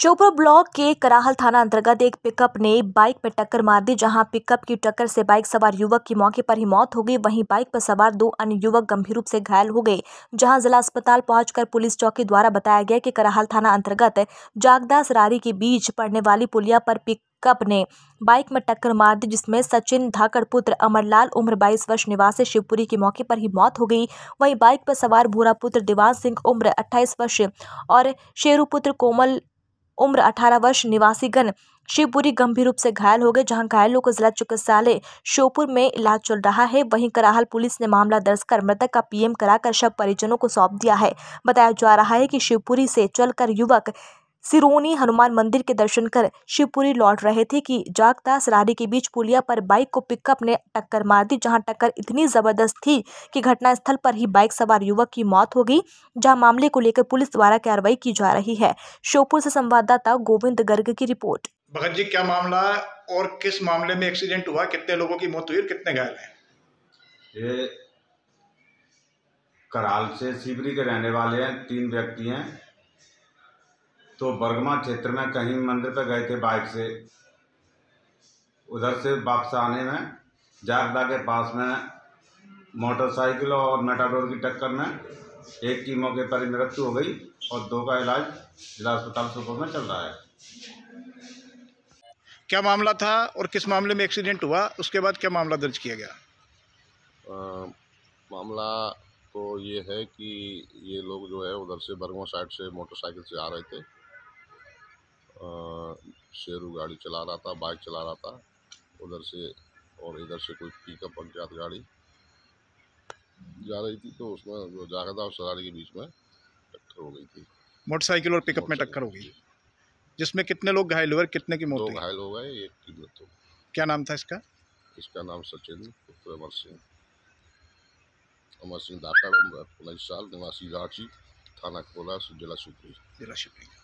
Sheopur block के कराहल थाना अंतर्गत एक पिकअप ने बाइक पर टक्कर मार दी जहां पिकअप की टक्कर से बाइक सवार युवक की मौके पर ही मौत हो गई वहीं बाइक पर सवार दो अन्य युवक गंभीर रूप से घायल हो गए जहां जिला अस्पताल पहुंचकर पुलिस चौकी द्वारा बताया गया कि कराहल थाना अंतर्गत जागदास रारी के बीच पड़ने वाली पुलिया पर पिक कप ने बाइक में टक्कर मार दी जिसमें सचिन धाकड़ पुत्र अमरलाल उम्र 22 वर्ष निवासी शिवपुरी की मौके पर ही मौत हो गई वहीं बाइक पर सवार भूरा पुत्र दीवान सिंह उम्र 28 वर्ष और शेरू पुत्र कोमल उम्र अठारह वर्ष निवासी गण शिवपुरी गंभीर रूप से घायल हो गए जहां घायलों को जिला चिकित्सालय श्योपुर में इलाज चल रहा है वहीं कराहल पुलिस ने मामला दर्ज कर मृतक का पीएम कराकर शव परिजनों को सौंप दिया है बताया जा रहा है कि शिवपुरी से चलकर युवक सिरोनी हनुमान मंदिर के दर्शन कर शिवपुरी लौट रहे थे कि जागता सरारी के बीच पुलिया पर बाइक को पिकअप ने टक्कर मार दी जहां टक्कर इतनी जबरदस्त थी कि घटनास्थल पर ही बाइक सवार युवक की मौत हो गई जहां मामले को लेकर पुलिस द्वारा कार्रवाई की जा रही है श्योपुर से संवाददाता गोविंद गर्ग की रिपोर्ट भगत जी क्या मामला है और किस मामले में एक्सीडेंट हुआ कितने लोगों की मौत हुई कितने घायल है कराल से शिवरी के रहने वाले हैं तीन व्यक्ति हैं तो बरगमा क्षेत्र में कहीं मंदिर पर गए थे बाइक से उधर से वापस आने में जागदा के पास में मोटरसाइकिल और मेटाडोर की टक्कर में एक की मौके पर ही मृत्यु हो गई और दो का इलाज जिला अस्पताल सुपुर में चल रहा है क्या मामला था और किस मामले में एक्सीडेंट हुआ उसके बाद क्या मामला दर्ज किया गया आ, मामला तो ये है कि ये लोग जो है उधर से बरगवा साइड से मोटरसाइकिल से आ रहे थे शेरू गाड़ी चला रहा था बाइक चला रहा था उधर से और इधर से कोई पिकअप अज्ञात गाड़ी जा रही थी तो उसमें जो था उस गाड़ी के बीच में टक्कर हो गई थी मोटरसाइकिल और पिकअप में टक्कर हो गई जिसमें कितने लोग घायल हुए कितने की मौत घायल हो गए एक की मृत्यु क्या नाम था इसका इसका नाम सचिन पुत्र अमर सिंह अमर सिंह धाकड़ उम्र उन्नीस साल निवासी रांची थाना कोला जिला शिवपुरी जिला शिवपुरी